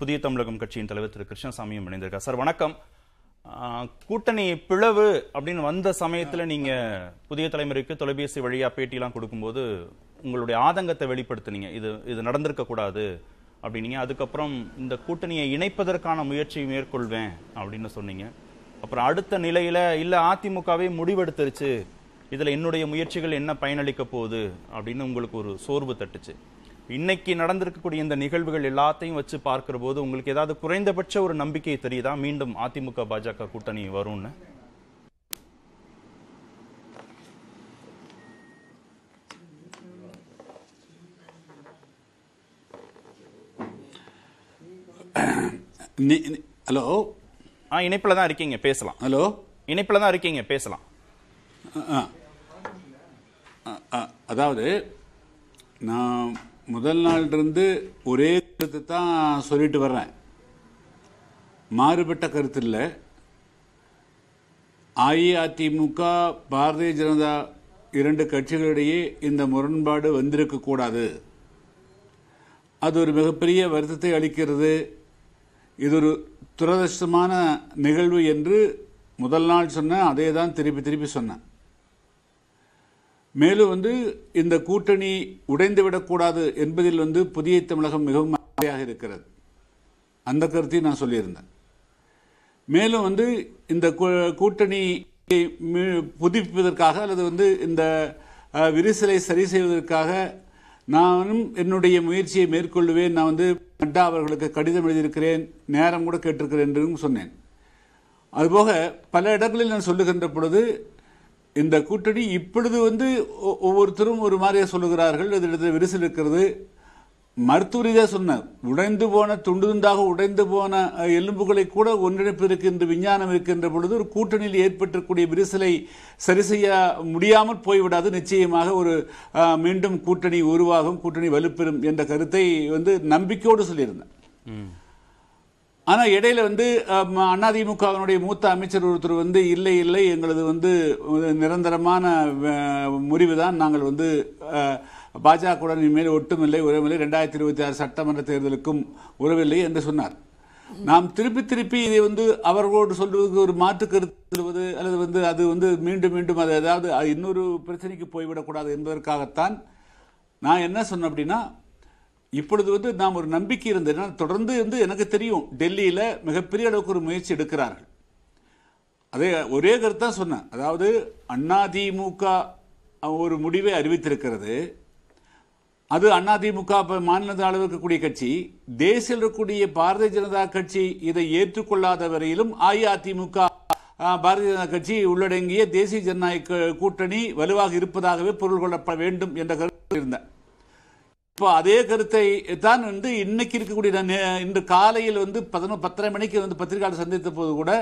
புதிய தமிழகம் கட்சியின் தலைவர் திரு கிருஷ்ணசாமியும் இணைந்திருக்கார் சார் வணக்கம் கூட்டணி பிளவு அப்படின்னு வந்த சமயத்தில் நீங்க புதிய தலைமுறைக்கு தொலைபேசி வழியா பேட்டிலாம் கொடுக்கும்போது உங்களுடைய ஆதங்கத்தை வெளிப்படுத்தினீங்க இது இது நடந்திருக்க கூடாது அப்படின்னீங்க அதுக்கப்புறம் இந்த கூட்டணியை இணைப்பதற்கான முயற்சி மேற்கொள்வேன் அப்படின்னு சொன்னீங்க அப்புறம் அடுத்த நிலையில இல்லை அதிமுகவே முடிவெடுத்துருச்சு இதில் என்னுடைய முயற்சிகள் என்ன பயனளிக்க போகுது அப்படின்னு உங்களுக்கு ஒரு சோர்வு தட்டுச்சு இன்னைக்கு நடந்திருக்கக்கூடிய இந்த நிகழ்வுகள் எல்லாத்தையும் வச்சு பார்க்கிற போது உங்களுக்கு ஏதாவது குறைந்தபட்ச ஒரு நம்பிக்கை தெரியுதா மீண்டும் அதிமுக பாஜக கூட்டணி வரும்னு ஹலோ ஆ இணைப்பில் தான் இருக்கீங்க பேசலாம் ஹலோ இணைப்பில் தான் இருக்கீங்க பேசலாம் அதாவது நான் முதல் நாள் இருந்து ஒரே கருத்து தான் சொல்லிட்டு வர்றேன் மாறுபட்ட கருத்து இல்லை அஇஅதிமுக பாரதிய ஜனதா இரண்டு கட்சிகளிடையே இந்த முரண்பாடு வந்திருக்கக்கூடாது அது ஒரு மிகப்பெரிய வருத்தத்தை அளிக்கிறது இது ஒரு துரதிருஷ்டமான நிகழ்வு என்று முதல் நாள் சொன்னேன் அதே தான் திருப்பி திருப்பி சொன்னேன் மேலும் வந்து இந்த கூட்டணி உடைந்துவிடக்கூடாது என்பதில் வந்து புதிய தமிழகம் மிகவும் அறையாக இருக்கிறது அந்த கருத்தையும் நான் சொல்லியிருந்தேன் மேலும் வந்து இந்த கூட்டணி புதுப்பிப்பதற்காக அல்லது வந்து இந்த விரிசலை சரி செய்வதற்காக நானும் என்னுடைய முயற்சியை மேற்கொள்ளுவேன் நான் வந்து நட்டா அவர்களுக்கு கடிதம் எழுதியிருக்கிறேன் நேரம் கூட கேட்டிருக்கிறேன் என்றும் சொன்னேன் அதுபோக பல இடங்களில் நான் சொல்லுகின்ற பொழுது இந்த கூட்டணி இப்பொழுது வந்து ஒவ்வொருத்தரும் ஒரு மாதிரியாக சொல்லுகிறார்கள் இதில் விரிசல் இருக்கிறது மருத்துவ ரீதியாக சொன்னார் உடைந்து போன துண்டு துண்டாக உடைந்து போன எலும்புகளை கூட ஒன்றிணைப்பு இருக்கின்ற விஞ்ஞானம் இருக்கின்ற பொழுது ஒரு கூட்டணியில் ஏற்பட்டிருக்கக்கூடிய விரிசலை சரி செய்ய முடியாமல் போய்விடாது நிச்சயமாக ஒரு மீண்டும் கூட்டணி உருவாகும் கூட்டணி வலுப்பெறும் என்ற கருத்தை வந்து நம்பிக்கையோடு சொல்லியிருந்தேன் ஆனால் இடையில வந்து அதிமுகவினுடைய மூத்த அமைச்சர் ஒருத்தர் வந்து இல்லை இல்லை எங்களது வந்து நிரந்தரமான முறிவு தான் நாங்கள் வந்து பாஜகவுடன் இனிமேல் ஒட்டுமில்லை உறவில்லை ரெண்டாயிரத்தி இருபத்தி ஆறு சட்டமன்ற தேர்தலுக்கும் உறவில்லை என்று சொன்னார் நாம் திருப்பி திருப்பி இதை வந்து அவர்களோடு சொல்வதற்கு ஒரு மாற்று கருத்துவது அல்லது வந்து அது வந்து மீண்டும் மீண்டும் அது ஏதாவது இன்னொரு பிரச்சனைக்கு போய்விடக்கூடாது என்பதற்காகத்தான் நான் என்ன சொன்னேன் அப்படின்னா இப்பொழுது வந்து நாம் ஒரு நம்பிக்கை இருந்தது தொடர்ந்து வந்து எனக்கு தெரியும் டெல்லியில் மிகப்பெரிய அளவுக்கு ஒரு முயற்சி எடுக்கிறார்கள் அதே ஒரே கருத்தான் சொன்னேன் அதாவது அதிமுக ஒரு முடிவை அறிவித்திருக்கிறது அது அதிமுக மாநில அளவில் இருக்கக்கூடிய கட்சி தேசியில் இருக்கக்கூடிய பாரதிய ஜனதா கட்சி இதை ஏற்றுக்கொள்ளாத வரையிலும் அஇஅதிமுக பாரதிய ஜனதா கட்சி உள்ளடங்கிய தேசிய ஜனநாயக கூட்டணி வலுவாக இருப்பதாகவே பொருள் கொள்ளப்பட வேண்டும் என்ற கருத்து இருந்தேன் இப்போ அதே கருத்தை தான் வந்து இன்னைக்கு இருக்கக்கூடிய இன்று காலையில் வந்து பதினொன்று பத்தரை மணிக்கு வந்து பத்திரிகையாளர் சந்தித்த போது கூட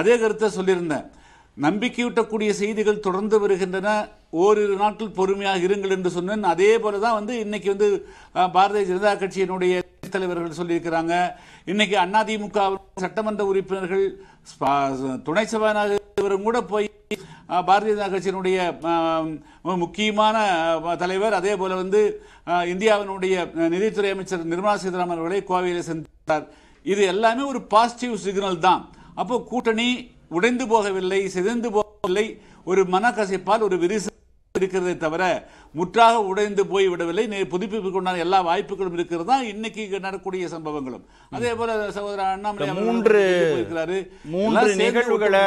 அதே கருத்தை சொல்லியிருந்தேன் நம்பிக்கையூட்டக்கூடிய செய்திகள் தொடர்ந்து வருகின்றன ஓரிரு நாட்கள் பொறுமையாக இருங்கள் என்று சொன்னேன் அதே போல தான் வந்து இன்னைக்கு வந்து பாரதிய ஜனதா கட்சியினுடைய தலைவர்கள் சொல்லியிருக்கிறாங்க இன்னைக்கு அதிமுக சட்டமன்ற உறுப்பினர்கள் துணை சபாநாயகரும் கூட போய் பாரதிய ஜனதா கட்சியினுடைய முக்கியமான தலைவர் அதே போல வந்து இந்தியாவினுடைய நிதித்துறை அமைச்சர் நிர்மலா சீதாராமன் அவர்களை கோவையில் சென்றார் இது எல்லாமே ஒரு பாசிட்டிவ் சிக்னல் தான் அப்போ கூட்டணி உடைந்து போகவில்லை சிதைந்து போகவில்லை ஒரு மனக்கசைப்பால் ஒரு விரிசல் இருக்கிறதே தவிர முற்றாக உடைந்து போய் விடவில்லை புதுப்பிப்புக்கு உண்டான எல்லா வாய்ப்புகளும் இருக்கிறது தான் இன்னைக்கு நடக்கூடிய சம்பவங்களும் அதே போல சகோதர அண்ணாமலை மூன்று இருக்கிறாரு மூன்று நிகழ்வுகளை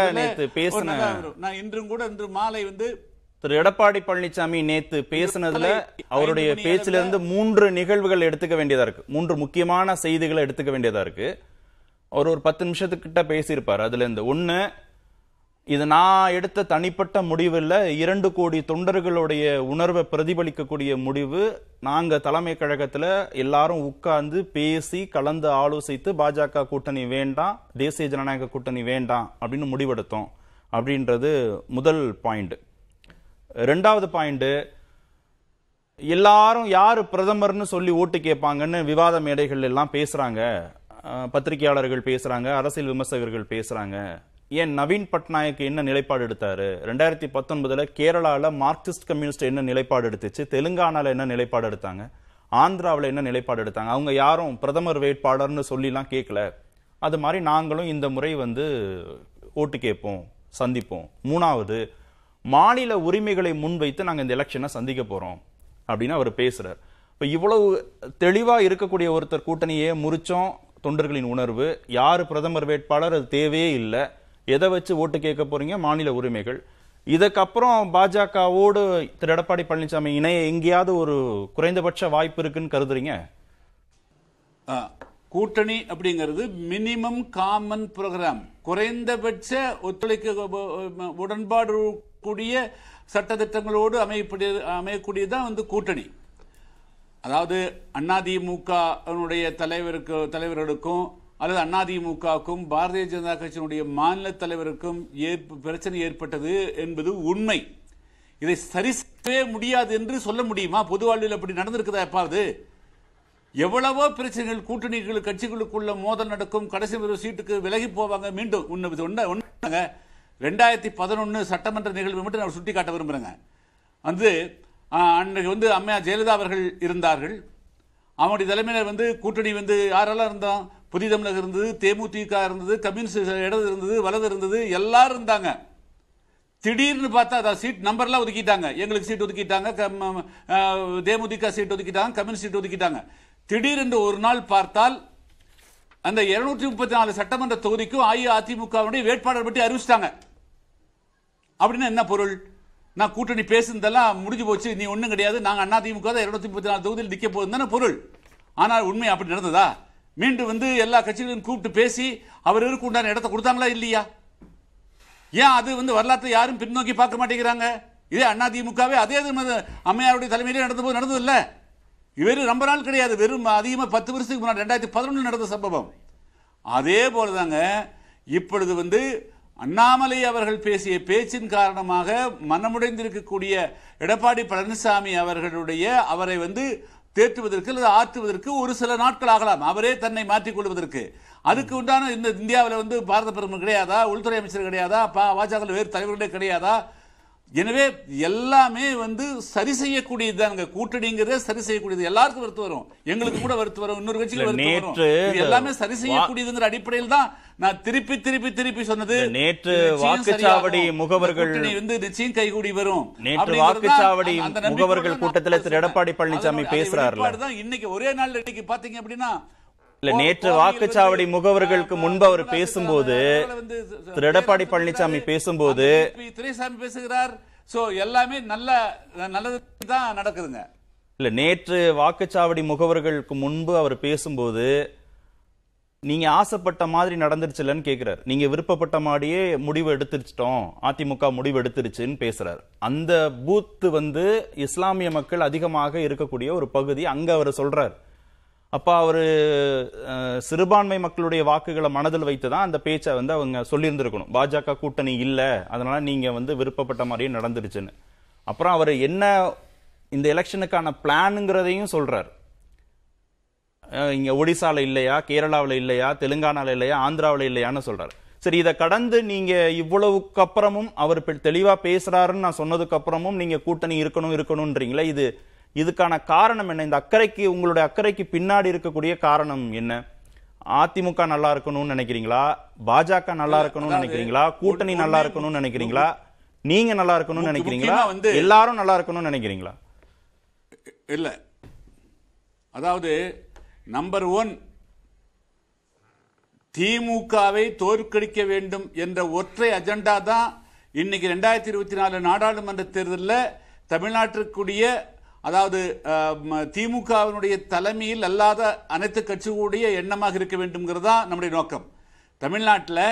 நான் இன்றும் கூட இன்று மாலை வந்து திரு எடப்பாடி பழனிசாமி நேத்து பேசினதுல அவருடைய பேச்சுல இருந்து மூன்று நிகழ்வுகள் எடுத்துக்க வேண்டியதா இருக்கு மூன்று முக்கியமான செய்திகளை எடுத்துக்க வேண்டியதா இருக்கு அவர் ஒரு பத்து நிமிஷத்துக்கிட்ட பேசியிருப்பார் அதுல இருந்து ஒன்னு இது நான் எடுத்த தனிப்பட்ட முடிவில் இரண்டு கோடி தொண்டர்களுடைய உணர்வை பிரதிபலிக்கக்கூடிய முடிவு நாங்கள் தலைமை கழகத்தில் எல்லாரும் உட்கார்ந்து பேசி கலந்து ஆலோசித்து பாஜக கூட்டணி வேண்டாம் தேசிய ஜனநாயக கூட்டணி வேண்டாம் அப்படின்னு முடிவெடுத்தோம் அப்படின்றது முதல் பாயிண்ட்டு ரெண்டாவது பாயிண்ட்டு எல்லாரும் யார் பிரதமர்னு சொல்லி ஓட்டு கேட்பாங்கன்னு விவாத மேடைகள் எல்லாம் பேசுகிறாங்க பத்திரிகையாளர்கள் பேசுகிறாங்க அரசியல் விமர்சகர்கள் பேசுகிறாங்க ஏன் நவீன் பட்நாயக் என்ன நிலைப்பாடு எடுத்தாரு ரெண்டாயிரத்தி பத்தொன்பதுல கேரளாவில் மார்க்சிஸ்ட் கம்யூனிஸ்ட் என்ன நிலைப்பாடு எடுத்துச்சு தெலுங்கானாவில் என்ன நிலைப்பாடு எடுத்தாங்க ஆந்திராவில் என்ன நிலைப்பாடு எடுத்தாங்க அவங்க யாரும் பிரதமர் வேட்பாளர்னு சொல்லிலாம் கேட்கல அது மாதிரி நாங்களும் இந்த முறை வந்து ஓட்டு கேட்போம் சந்திப்போம் மூணாவது மாநில உரிமைகளை முன்வைத்து நாங்கள் இந்த எலெக்ஷனை சந்திக்க போகிறோம் அப்படின்னு அவர் பேசுகிறார் இப்போ இவ்வளவு தெளிவாக இருக்கக்கூடிய ஒருத்தர் கூட்டணியே முறிச்சோம் தொண்டர்களின் உணர்வு யார் பிரதமர் வேட்பாளர் அது தேவையே இல்லை எதை வச்சு ஓட்டு கேட்க போறீங்க மாநில உரிமைகள் இதுக்கப்புறம் பாஜகவோடு திரு எடப்பாடி பழனிசாமி இணைய எங்கேயாவது ஒரு குறைந்தபட்ச வாய்ப்பு இருக்குன்னு கருதுறீங்க கூட்டணி அப்படிங்கிறது மினிமம் காமன் ப்ரோக்ராம் குறைந்தபட்ச ஒத்துழைக்க உடன்பாடு கூடிய சட்டத்திட்டங்களோடு அமையக்கூடிய அமையக்கூடியதான் வந்து கூட்டணி அதாவது அதிமுக தலைவருக்கு தலைவர்களுக்கும் அல்லது அதிமுகவுக்கும் பாரதிய ஜனதா கட்சியினுடைய மாநில தலைவருக்கும் பிரச்சனை ஏற்பட்டது என்பது உண்மை இதை சரி செய்ய முடியாது என்று சொல்ல முடியுமா பொது வாழ்வில் அப்படி நடந்திருக்குதா எப்பாவது எவ்வளவோ பிரச்சனைகள் கூட்டணிகள் கட்சிகளுக்குள்ள மோதல் நடக்கும் கடைசி ஒரு சீட்டுக்கு விலகி போவாங்க மீண்டும் ஒன்று ரெண்டாயிரத்தி பதினொன்று சட்டமன்ற நிகழ்வு மட்டும் நான் சுட்டி காட்ட விரும்புகிறேங்க வந்து அன்றைக்கு வந்து அம்மையா ஜெயலலிதா அவர்கள் இருந்தார்கள் அவனுடைய தலைமையினர் வந்து கூட்டணி வந்து யாரெல்லாம் இருந்தோம் புதிதமிழக இருந்தது தேமுதிக இருந்தது கம்யூனிஸ்ட் இடது இருந்தது வலது இருந்தது எல்லாரும் இருந்தாங்க திடீர்னு பார்த்தா அதான் சீட் நம்பர்லாம் ஒதுக்கிட்டாங்க எங்களுக்கு சீட் ஒதுக்கிட்டாங்க தேமுதிக சீட் ஒதுக்கிட்டாங்க கம்யூனிஸ்ட் சீட் ஒதுக்கிட்டாங்க திடீரென்று ஒரு நாள் பார்த்தால் அந்த இருநூற்றி முப்பத்தி நாலு சட்டமன்ற தொகுதிக்கும் அஇஅதிமுகவுடைய வேட்பாளர் பற்றி அறிவிச்சிட்டாங்க அப்படின்னா என்ன பொருள் நான் கூட்டணி பேசுனதெல்லாம் முடிஞ்சு போச்சு நீ ஒன்றும் கிடையாது நாங்கள் அண்ணா அதிமுக தான் இருநூத்தி முப்பத்தி நாலு தொகுதியில் நிற்க போகுதுன்னு பொருள் ஆனால் உண்மை அப்படி நடந்ததா மீண்டும் வந்து எல்லா கட்சிகளையும் கூப்பிட்டு பேசி அவர் அவருக்கு உண்டான இடத்தை கொடுத்தாங்களா இல்லையா ஏன் அது வந்து வரலாற்றை யாரும் பின்னோக்கி பார்க்க மாட்டேங்கிறாங்க இதே அதிமுகவே அதே அம்மையாருடைய தலைமையிலே நடந்த போது நடந்தது இல்லை வெறும் ரொம்ப நாள் கிடையாது வெறும் அதிகமாக பத்து வருஷத்துக்கு முன்னாடி ரெண்டாயிரத்தி பதினொன்று நடந்த சம்பவம் அதே போல தாங்க இப்பொழுது வந்து அண்ணாமலை அவர்கள் பேசிய பேச்சின் காரணமாக மனமுடைந்திருக்கக்கூடிய எடப்பாடி பழனிசாமி அவர்களுடைய அவரை வந்து தேற்றுவதற்கு அல்லது ஆற்றுவதற்கு ஒரு சில நாட்கள் ஆகலாம் அவரே தன்னை மாற்றிக்கொள்வதற்கு அதுக்கு உண்டான இந்த இந்தியாவில் வந்து பாரத பிரதமர் கிடையாதா உள்துறை அமைச்சர் கிடையாதா பா பாஜக வேறு தலைவர்களே கிடையாதா எனவே எல்லாமே வந்து சரி செய்யக்கூடியது கூட்டணிங்கிறதே சரி செய்யக்கூடியது எல்லாருக்கும் வருத்து வரும் எங்களுக்கு கூட வருத்து வரும் இன்னொரு கட்சியில் வருத்து வரும் எல்லாமே சரி செய்யக்கூடியதுங்கிற அடிப்படையில் தான் நான் திருப்பி திருப்பி திருப்பி சொன்னது நேற்று வாக்குச்சாவடி முகவர்கள் வந்து நிச்சயம் கைகூடி வரும் நேற்று வாக்குச்சாவடி முகவர்கள் கூட்டத்தில் திரு எடப்பாடி பழனிசாமி பேசுறாரு இன்னைக்கு ஒரே நாள் இன்னைக்கு பாத்தீங்க அப்படின்னா இல்ல நேற்று வாக்குச்சாவடி முகவர்களுக்கு முன்பு அவர் பேசும்போது திரு எடப்பாடி பழனிசாமி பேசும்போது துரைசாமி பேசுகிறார் சோ எல்லாமே நல்ல நல்லது தான் நடக்குதுங்க இல்ல நேற்று வாக்குச்சாவடி முகவர்களுக்கு முன்பு அவர் பேசும்போது நீங்க ஆசைப்பட்ட மாதிரி நடந்துருச்சுலன்னு கேக்குறாரு நீங்க விருப்பப்பட்ட மாதிரியே முடிவு எடுத்துருச்சிட்டோம் அதிமுக முடிவு எடுத்துருச்சுன்னு பேசுறாரு அந்த பூத்து வந்து இஸ்லாமிய மக்கள் அதிகமாக இருக்கக்கூடிய ஒரு பகுதி அங்க அவர் சொல்றாரு அப்போ அவர் சிறுபான்மை மக்களுடைய வாக்குகளை மனதில் வைத்து தான் அந்த பேச்சை வந்து அவங்க சொல்லியிருந்திருக்கணும் பாஜக கூட்டணி இல்லை அதனால் நீங்கள் வந்து விருப்பப்பட்ட மாதிரியும் நடந்துருச்சுன்னு அப்புறம் அவர் என்ன இந்த எலெக்ஷனுக்கான பிளானுங்கிறதையும் சொல்கிறார் இங்கே ஒடிசாவில் இல்லையா கேரளாவில் இல்லையா தெலுங்கானாவில் இல்லையா ஆந்திராவில் இல்லையான்னு சொல்கிறார் சரி இதை கடந்து நீங்கள் இவ்வளவுக்கு அப்புறமும் அவர் தெளிவாக பேசுகிறாருன்னு நான் சொன்னதுக்கப்புறமும் நீங்கள் கூட்டணி இருக்கணும் இருக்கணுன்றீங்களே இது இதுக்கான காரணம் என்ன இந்த அக்கறைக்கு உங்களுடைய அக்கறைக்கு பின்னாடி இருக்கக்கூடிய காரணம் என்ன அதிமுக நல்லா இருக்கணும்னு நினைக்கிறீங்களா பாஜக நல்லா இருக்கணும்னு நினைக்கிறீங்களா கூட்டணி நல்லா இருக்கணும்னு நினைக்கிறீங்களா நீங்க நல்லா இருக்கணும்னு நினைக்கிறீங்களா வந்து எல்லாரும் நல்லா இருக்கணும்னு நினைக்கிறீங்களா இல்ல அதாவது நம்பர் ஒன் திமுகவை தோற்கடிக்க வேண்டும் என்ற ஒற்றை அஜெண்டா தான் இன்னைக்கு ரெண்டாயிரத்தி இருபத்தி நாலு நாடாளுமன்ற தேர்தலில் தமிழ்நாட்டிற்குரிய அதாவது திமுகவினுடைய தலைமையில் அல்லாத அனைத்து கட்சிகளுடைய எண்ணமாக இருக்க வேண்டும்ங்கிறதா தான் நம்முடைய நோக்கம் தமிழ்நாட்டில்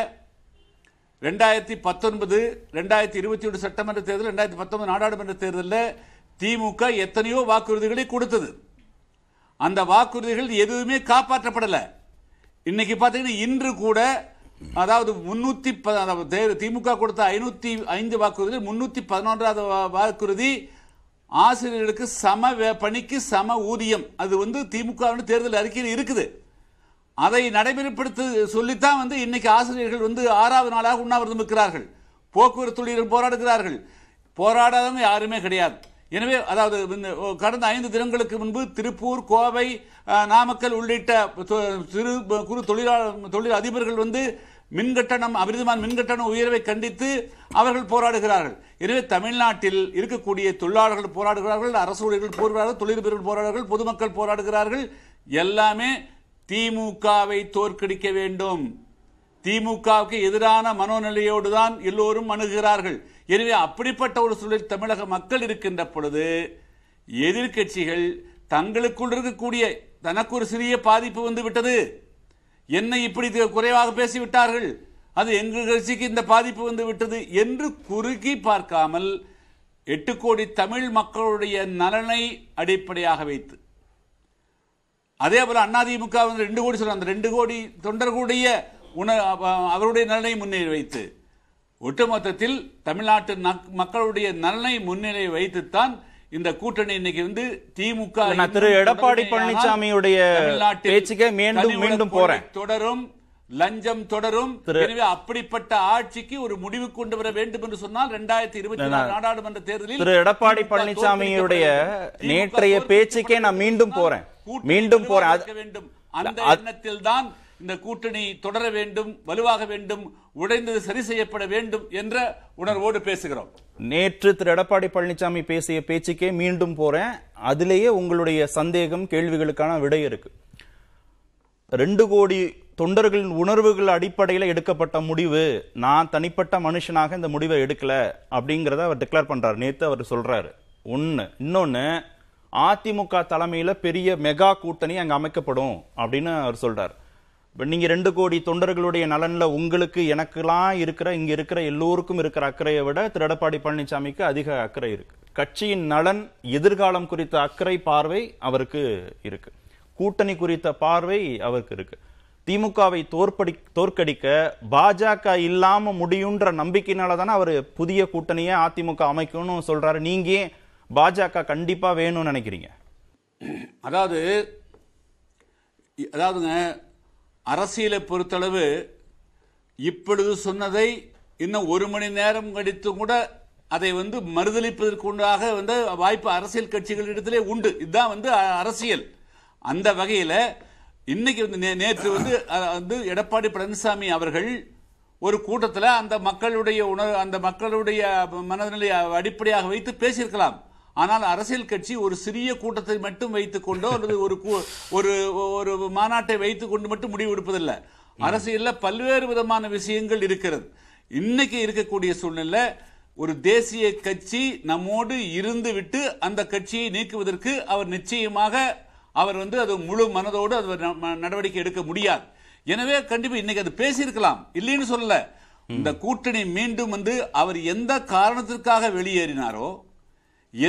ரெண்டாயிரத்தி பத்தொன்பது ரெண்டாயிரத்தி இருபத்தி ஒன்று சட்டமன்ற தேர்தல் ரெண்டாயிரத்தி பத்தொன்பது நாடாளுமன்ற தேர்தலில் திமுக எத்தனையோ வாக்குறுதிகளை கொடுத்தது அந்த வாக்குறுதிகள் எதுவுமே காப்பாற்றப்படலை இன்னைக்கு பார்த்தீங்கன்னா இன்று கூட அதாவது முன்னூற்றி திமுக கொடுத்த ஐநூற்றி ஐந்து வாக்குறுதிகள் முன்னூற்றி பதினொன்றாவது வாக்குறுதி ஆசிரியர்களுக்கு சம பணிக்கு சம ஊதியம் அது வந்து திமுக தேர்தல் அறிக்கையில் இருக்குது அதை நடைமுறைப்படுத்த சொல்லித்தான் வந்து இன்னைக்கு ஆசிரியர்கள் வந்து ஆறாவது நாளாக உண்ணாவிரதம் இருக்கிறார்கள் போக்குவரத்து தொழில்கள் போராடுகிறார்கள் போராடாதவங்க யாருமே கிடையாது எனவே அதாவது கடந்த ஐந்து தினங்களுக்கு முன்பு திருப்பூர் கோவை நாமக்கல் உள்ளிட்ட சிறு குறு தொழிலாளர் தொழில் அதிபர்கள் வந்து மின்கட்டணம் அபிரிதமான மின்கட்டண உயர்வை கண்டித்து அவர்கள் போராடுகிறார்கள் எனவே தமிழ்நாட்டில் இருக்கக்கூடிய தொழிலாளர்கள் போராடுகிறார்கள் அரசு ஊழியர்கள் போராடுகிறார்கள் தொழிலதிபர்கள் போராடுகிறார்கள் பொதுமக்கள் போராடுகிறார்கள் எல்லாமே திமுகவை தோற்கடிக்க வேண்டும் திமுகவுக்கு எதிரான மனோநிலையோடு தான் எல்லோரும் அணுகிறார்கள் எனவே அப்படிப்பட்ட ஒரு சூழலில் தமிழக மக்கள் இருக்கின்ற பொழுது எதிர்கட்சிகள் தங்களுக்குள் இருக்கக்கூடிய தனக்கு ஒரு சிறிய பாதிப்பு வந்து விட்டது என்னை இப்படி குறைவாக பேசிவிட்டார்கள் அது எங்கள் கட்சிக்கு இந்த பாதிப்பு வந்து விட்டது என்று குறுகி பார்க்காமல் எட்டு கோடி தமிழ் மக்களுடைய நலனை அடிப்படையாக வைத்து அதே போல் அதிமுக வந்து ரெண்டு கோடி சொல்கிறாங்க அந்த ரெண்டு கோடி தொண்டர்களுடைய அவருடைய நலனை முன்னிலை வைத்து ஒட்டுமொத்தத்தில் தமிழ்நாட்டு மக்களுடைய நலனை முன்னிலை வைத்துத்தான் இந்த கூட்டணி இன்னைக்கு வந்து திமுக திரு எடப்பாடி பழனிசாமியுடைய பேச்சுக்கே மீண்டும் மீண்டும் போறேன் தொடரும் லஞ்சம் தொடரும் எனவே அப்படிப்பட்ட ஆட்சிக்கு ஒரு முடிவு கொண்டு வர வேண்டும் என்று சொன்னால் இரண்டாயிரத்தி இருபத்தி நாலு நாடாளுமன்ற தேர்தலில் திரு எடப்பாடி பழனிசாமியுடைய நேற்றைய பேச்சுக்கே நான் மீண்டும் போறேன் மீண்டும் போறேன் வேண்டும் அந்த எண்ணத்தில் தான் இந்த கூட்டணி தொடர வேண்டும் வலுவாக வேண்டும் உடைந்தது சரி செய்யப்பட வேண்டும் என்ற உணர்வோடு பேசுகிறோம் நேற்று திரு எடப்பாடி பழனிசாமி பேசிய பேச்சுக்கே மீண்டும் போறேன் அதிலேயே உங்களுடைய சந்தேகம் கேள்விகளுக்கான விடை இருக்கு ரெண்டு கோடி தொண்டர்களின் உணர்வுகள் அடிப்படையில் எடுக்கப்பட்ட முடிவு நான் தனிப்பட்ட மனுஷனாக இந்த முடிவை எடுக்கல அப்படிங்கிறத அவர் டிக்ளேர் பண்றாரு நேற்று அவர் சொல்றாரு ஒன்று இன்னொன்று அதிமுக தலைமையில் பெரிய மெகா கூட்டணி அங்கே அமைக்கப்படும் அப்படின்னு அவர் சொல்றாரு நீங்கள் ரெண்டு கோடி தொண்டர்களுடைய நலனில் உங்களுக்கு எனக்குலாம் இருக்கிற இங்கே இருக்கிற எல்லோருக்கும் இருக்கிற அக்கறையை விட திரு எடப்பாடி பழனிசாமிக்கு அதிக அக்கறை இருக்கு கட்சியின் நலன் எதிர்காலம் குறித்த அக்கறை பார்வை அவருக்கு இருக்கு கூட்டணி குறித்த பார்வை அவருக்கு இருக்கு திமுகவை தோற்படி தோற்கடிக்க பாஜக இல்லாமல் முடியுன்ற நம்பிக்கையினால தானே அவர் புதிய கூட்டணியை அதிமுக அமைக்கணும்னு சொல்றாரு நீங்க பாஜக கண்டிப்பாக வேணும்னு நினைக்கிறீங்க அதாவது அதாவதுங்க அரசியலை பொறுத்தளவு இப்பொழுது சொன்னதை இன்னும் ஒரு மணி நேரம் கழித்து கூட அதை வந்து உண்டாக வந்து வாய்ப்பு அரசியல் கட்சிகளிடத்திலே உண்டு இதுதான் வந்து அரசியல் அந்த வகையில் இன்னைக்கு வந்து நேற்று வந்து வந்து எடப்பாடி பழனிசாமி அவர்கள் ஒரு கூட்டத்தில் அந்த மக்களுடைய உணர்வு அந்த மக்களுடைய மனநிலையை அடிப்படையாக வைத்து பேசியிருக்கலாம் ஆனால் அரசியல் கட்சி ஒரு சிறிய கூட்டத்தை மட்டும் வைத்துக்கொண்டோ அல்லது ஒரு ஒரு ஒரு மாநாட்டை வைத்துக்கொண்டு மட்டும் முடிவு எடுப்பதில்லை அரசியலில் பல்வேறு விதமான விஷயங்கள் இருக்கிறது இன்னைக்கு இருக்கக்கூடிய சூழ்நிலை ஒரு தேசிய கட்சி நம்மோடு இருந்து விட்டு அந்த கட்சியை நீக்குவதற்கு அவர் நிச்சயமாக அவர் வந்து அது முழு மனதோடு அது நடவடிக்கை எடுக்க முடியாது எனவே கண்டிப்பா இன்னைக்கு அது பேசியிருக்கலாம் இல்லைன்னு சொல்லல இந்த கூட்டணி மீண்டும் வந்து அவர் எந்த காரணத்திற்காக வெளியேறினாரோ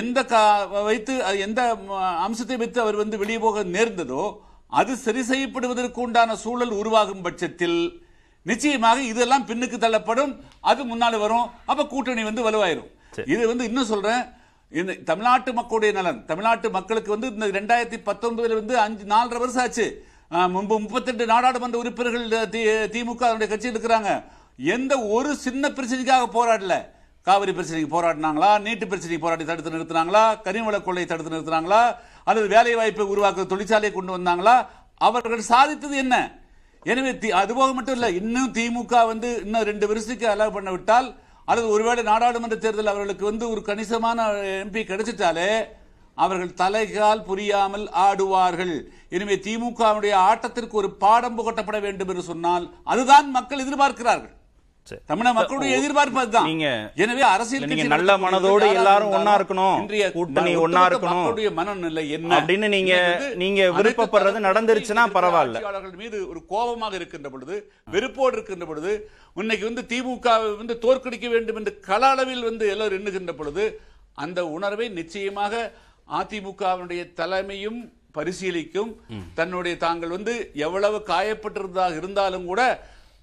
எந்த கா வைத்து எந்த அம்சத்தை வைத்து அவர் வந்து வெளியே போக நேர்ந்ததோ அது சரி செய்யப்படுவதற்கு உண்டான சூழல் உருவாகும் பட்சத்தில் நிச்சயமாக இதெல்லாம் பின்னுக்கு தள்ளப்படும் அது முன்னால் வரும் அப்போ கூட்டணி வந்து வலுவாயிரும் இது வந்து இன்னும் சொல்கிறேன் இந்த தமிழ்நாட்டு மக்களுடைய நலன் தமிழ்நாட்டு மக்களுக்கு வந்து இந்த ரெண்டாயிரத்தி பத்தொன்பதுல வந்து அஞ்சு நாலரை வருஷம் ஆச்சு முன்பு முப்பத்தெட்டு நாடாளுமன்ற உறுப்பினர்கள் திமுக கட்சியில் இருக்கிறாங்க எந்த ஒரு சின்ன பிரச்சனைக்காக போராடல காவிரி பிரச்சனைக்கு போராடினாங்களா நீட்டு பிரச்சனைக்கு போராடி தடுத்து நிறுத்தினாங்களா கனிமல கொள்ளையை தடுத்து நிறுத்தினாங்களா அல்லது வேலை வாய்ப்பை உருவாக்க தொழிற்சாலையை கொண்டு வந்தாங்களா அவர்கள் சாதித்தது என்ன எனவே அதுபோக மட்டும் இல்லை இன்னும் திமுக வந்து இன்னும் ரெண்டு வருஷத்துக்கு அலோவ் பண்ண விட்டால் அல்லது ஒருவேளை நாடாளுமன்ற தேர்தல் அவர்களுக்கு வந்து ஒரு கணிசமான எம்பி கிடைச்சிட்டாலே அவர்கள் தலைகால் புரியாமல் ஆடுவார்கள் எனவே திமுகவுடைய ஆட்டத்திற்கு ஒரு பாடம் புகட்டப்பட வேண்டும் என்று சொன்னால் அதுதான் மக்கள் எதிர்பார்க்கிறார்கள் தமிழக மக்களுடைய எதிர்பார்ப்பு அதுதான் நீங்க எனவே அரசியல் நீங்க நல்ல மனதோடு எல்லாரும் ஒன்னா இருக்கணும் இன்றைய கூட்டணி ஒன்னா இருக்கணும் மக்களுடைய மனநிலை என்ன அப்படின்னு நீங்க நீங்க விருப்பப்படுறது நடந்துருச்சுன்னா பரவாயில்ல மீது ஒரு கோபமாக இருக்கின்ற பொழுது வெறுப்போடு இருக்கின்ற பொழுது இன்னைக்கு வந்து திமுக வந்து தோற்கடிக்க வேண்டும் என்று கள அளவில் வந்து எல்லாரும் எண்ணுகின்ற பொழுது அந்த உணர்வை நிச்சயமாக அதிமுகவினுடைய தலைமையும் பரிசீலிக்கும் தன்னுடைய தாங்கள் வந்து எவ்வளவு காயப்பட்டிருந்ததாக இருந்தாலும் கூட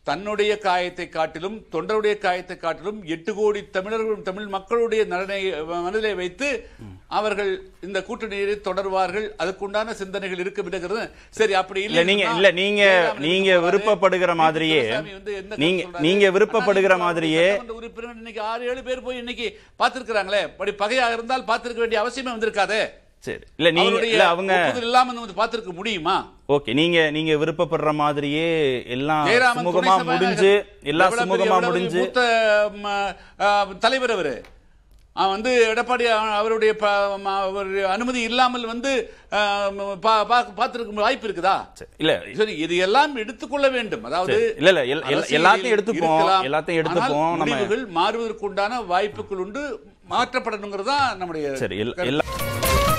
தன்னுடைய காயத்தை காட்டிலும் தொண்டருடைய காயத்தை காட்டிலும் எட்டு கோடி தமிழர்களும் தமிழ் மக்களுடைய நலனை மனதிலே வைத்து அவர்கள் இந்த கூட்டணியை தொடர்வார்கள் அதுக்குண்டான சிந்தனைகள் இருக்கும் சரி அப்படி இல்லை நீங்க இல்ல நீங்க நீங்க விருப்பப்படுகிற மாதிரியே நீங்க நீங்க விருப்பப்படுகிற மாதிரியே உறுப்பினர் இன்னைக்கு ஆறு ஏழு பேர் போய் இன்னைக்கு பார்த்திருக்கிறாங்களே அப்படி பகையாக இருந்தால் பார்த்திருக்க வேண்டிய அவசியமே வந்திருக்காதே சரி இல்ல நீங்க இல்ல அவங்க இல்லாம வந்து பாத்துருக்க முடியுமா ஓகே நீங்க நீங்க விருப்பப்படுற மாதிரியே எல்லாம் சுமூகமா முடிஞ்சு எல்லாம் சுமூகமா முடிஞ்சு தலைவர் அவரு வந்து எடப்பாடி அவருடைய அனுமதி இல்லாமல் வந்து பார்த்திருக்கும் வாய்ப்பு இருக்குதா இல்ல சரி இது எல்லாம் எடுத்துக்கொள்ள வேண்டும் அதாவது இல்ல இல்ல எல்லாத்தையும் எடுத்துப்போம் எல்லாத்தையும் எடுத்துப்போம் முடிவுகள் மாறுவதற்குண்டான வாய்ப்புகள் உண்டு மாற்றப்படணுங்கிறது தான் நம்முடைய சரி எல்லா